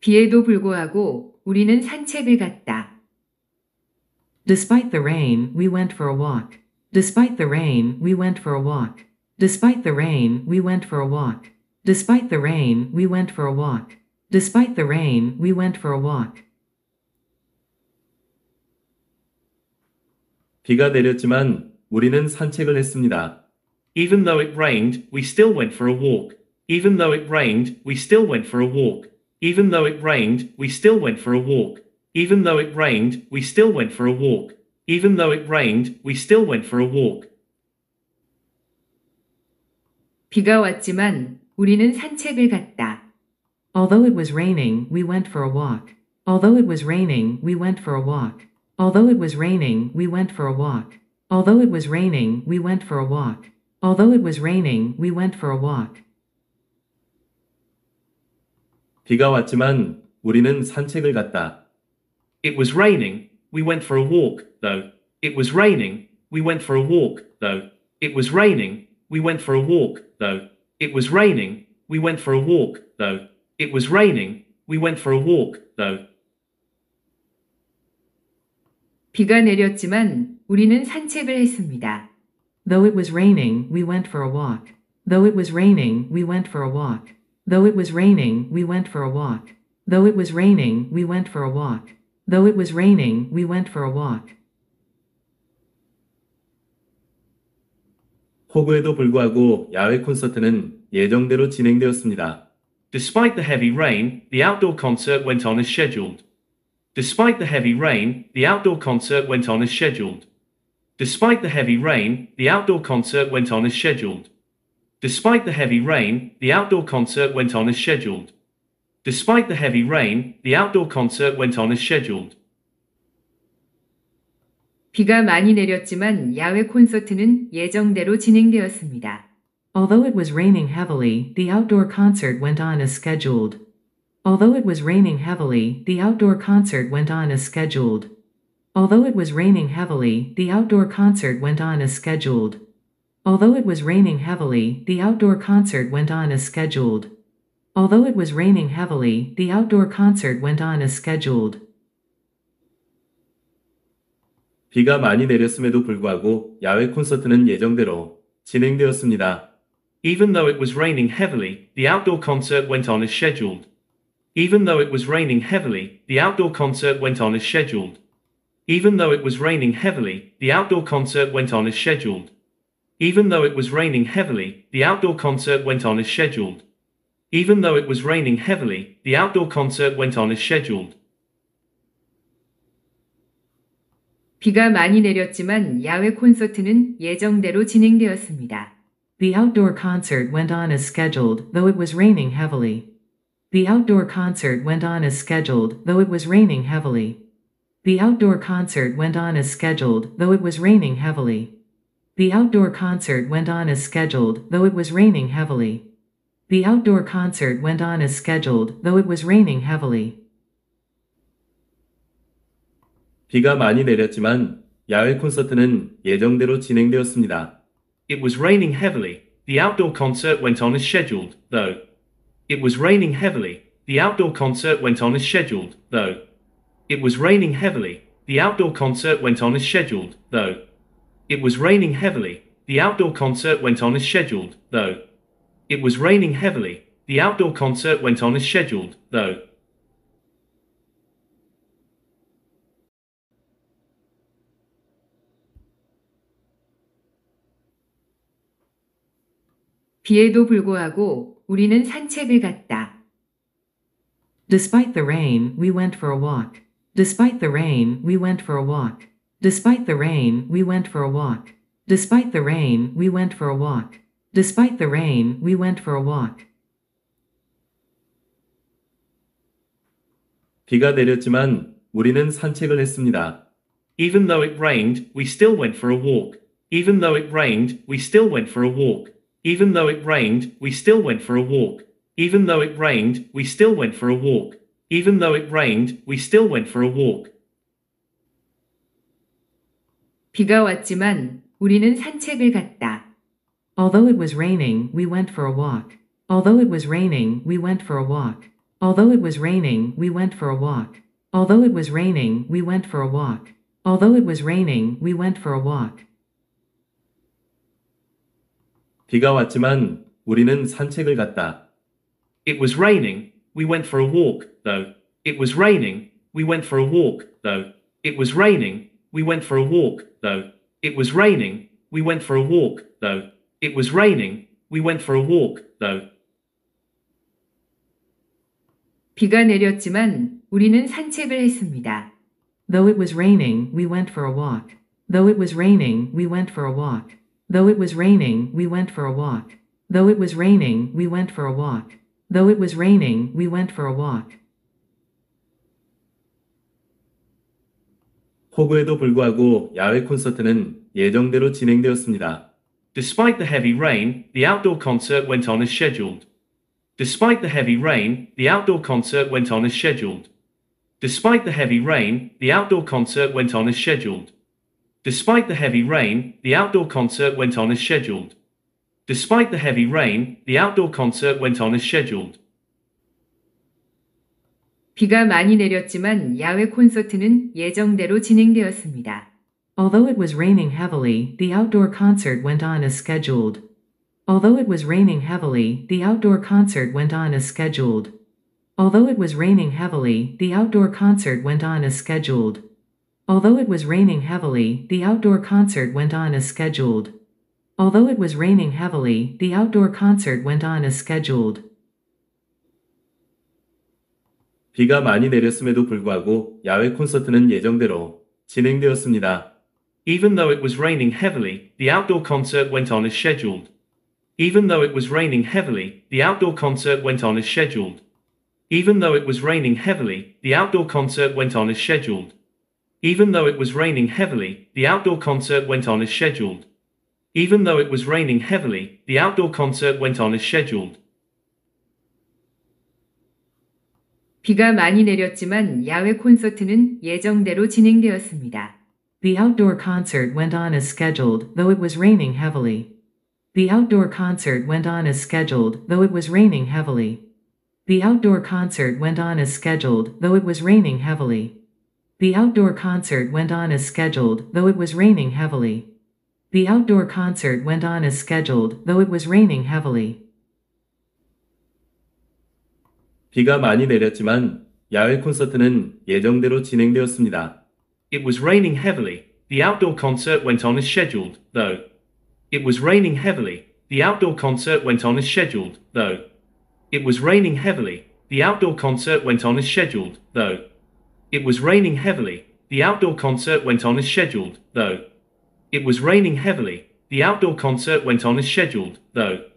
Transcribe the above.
비에도 불구하고 우리는 산책을 갔다. Despite the rain, we went for a walk. Despite the rain, we went for a walk. Despite the rain, we went for a walk. Despite the rain, we went for a walk. Despite the rain, we went for a walk. 비가 내렸지만 우리는 산책을 했습니다. Even though it rained, we still went for a walk. Even though it rained, we still went for a walk. Even though it rained, we still went for a walk. Even though it rained, we still went for a walk. Even though it rained, we still went for a walk. 비가 왔지만 우리는 산책을 갔다. Although it was raining, we went for a walk. Although it was raining, we went for a walk. Although it was raining, we went for a walk. Although it was raining, we went for a walk. Although it was raining, we went for a walk. 비가 왔지만 우리는 산책을 갔다. It was raining. We went for a walk, though. It was raining. We went for a walk, though. It was raining. We went for a walk, though. It was raining. We went for a walk, though. It was raining. We went for a walk, though. 비가 내렸지만 우리는 산책을 했습니다. Though it was raining, we went for a walk. Though it was raining, we went for a walk. Though it was raining, we went for a walk. Though it was raining, we went for a walk. Though it was raining, we went for a walk. 폭우에도 불구하고 야외 콘서트는 예정대로 진행되었습니다. Despite the heavy rain, the outdoor concert went on as scheduled. Despite the heavy rain, the outdoor concert went on as scheduled. Despite the heavy rain, the outdoor concert went on as scheduled. Despite the heavy rain, the outdoor concert went on as scheduled. Despite the heavy rain, the outdoor concert went on as scheduled. 비가 많이 내렸지만 야외 콘서트는 예정대로 진행되었습니다. Although it was raining heavily, the outdoor concert went on as scheduled. Although it was raining heavily, the outdoor concert went on as scheduled. Although it was raining heavily, the outdoor concert went on as scheduled. Although it was raining heavily, the outdoor concert went on as scheduled. Although it was raining heavily, the outdoor concert went on as scheduled. 비가 많이 내렸음에도 불구하고 야외 콘서트는 예정대로 진행되었습니다. Even though it was raining heavily, the outdoor concert went on as scheduled. Even though it was raining heavily, the outdoor concert went on as scheduled. Even though it was raining heavily, the outdoor concert went on as scheduled. Even though it was raining heavily, the outdoor concert went on as scheduled. Even though it was raining heavily, the outdoor concert went on as scheduled. 비가 많이 내렸지만 야외 콘서트는 예정대로 진행되었습니다. The outdoor concert went on as scheduled, though it was raining heavily. The outdoor concert went on as scheduled, though it was raining heavily. The outdoor concert went on as scheduled, though it was raining heavily. The outdoor concert went on as scheduled, though it was raining heavily. The outdoor concert went on as scheduled, though it was raining heavily. 비가 많이 내렸지만 야외 콘서트는 예정대로 진행되었습니다. It was raining heavily. The outdoor concert went on as scheduled, though. It was raining heavily. The outdoor concert went on as scheduled, though. It was raining heavily. The outdoor concert went on as scheduled, though. It was raining heavily. The outdoor concert went on as scheduled, though. It was raining heavily. The outdoor concert went on as scheduled, though. Despite the rain, we went for a walk. Despite the rain, we went for a walk. Despite the rain, we went for a walk. Despite the rain, we went for a walk. Despite the rain, we went for a walk. 비가 내렸지만 우리는 산책을 했습니다. Even though it rained, we still went for a walk. Even though it rained, we still went for a walk. Even though it rained, we still went for a walk. Even though it rained, we still went for a walk. Even though it rained, we still went for a walk. 비가 왔지만 우리는 산책을 갔다. Although it was raining, we went for a walk. Although it was raining, we went for a walk. Although it was raining, we went for a walk. Although it was raining, we went for a walk. Although it was raining, we went for a walk. 비가 왔지만 우리는 산책을 갔다. It was raining. We went for a walk, though. It was raining. We went for a walk, though. It was raining. We went for a walk, though. It was raining, we went for a walk, though. It was raining, we went for a walk, though. 비가 내렸지만 우리는 산책을 했습니다. Though it was raining, we went for a walk. Though it was raining, we went for a walk. Though it was raining, we went for a walk. Though it was raining, we went for a walk. Though it was raining, we went for a walk. 폭우에도 불구하고 야외 콘서트는 예정대로 진행되었습니다. Despite the heavy rain, the outdoor concert went on as scheduled. Despite the heavy rain, the outdoor concert went on as scheduled. Despite the heavy rain, the outdoor concert went on as scheduled. Despite the heavy rain, the outdoor concert went on as scheduled. Despite the heavy rain, the outdoor concert went on as scheduled. 비가 많이 내렸지만 야외 콘서트는 예정대로 진행되었습니다. Although it was raining heavily, the outdoor concert went on as scheduled. Although it was raining heavily, the outdoor concert went on as scheduled. Although it was raining heavily, the outdoor concert went on as scheduled. Although it was raining heavily, the outdoor concert went on as scheduled. Although it was raining heavily, the outdoor concert went on as scheduled. 비가 많이 내렸음에도 불구하고 야외 콘서트는 예정대로 진행되었습니다. Even though it was raining heavily, the outdoor concert went on as scheduled. Even though it was raining heavily, the outdoor concert went on as scheduled. Even though it was raining heavily, the outdoor concert went on as scheduled. Even though it was raining heavily, the outdoor concert went on as scheduled. Even though it was raining heavily, the outdoor concert went on as scheduled. 비가 많이 내렸지만 야외 콘서트는 예정대로 진행되었습니다. The outdoor concert went on as scheduled, though it was raining heavily. The outdoor concert went on as scheduled, though it was raining heavily. The outdoor concert went on as scheduled, though it was raining heavily. The outdoor concert went on as scheduled, though it was raining heavily. The outdoor concert went on as scheduled, though it was raining heavily. 비가 많이 내렸지만 야외 콘서트는 예정대로 진행되었습니다. It was raining heavily. The outdoor concert went on as scheduled, though. It was raining heavily. The outdoor concert went on as scheduled, though. It was raining heavily. The outdoor concert went on as scheduled, though. It was raining heavily. The outdoor concert went on as scheduled, though. It was raining heavily. The outdoor concert went on as scheduled, though.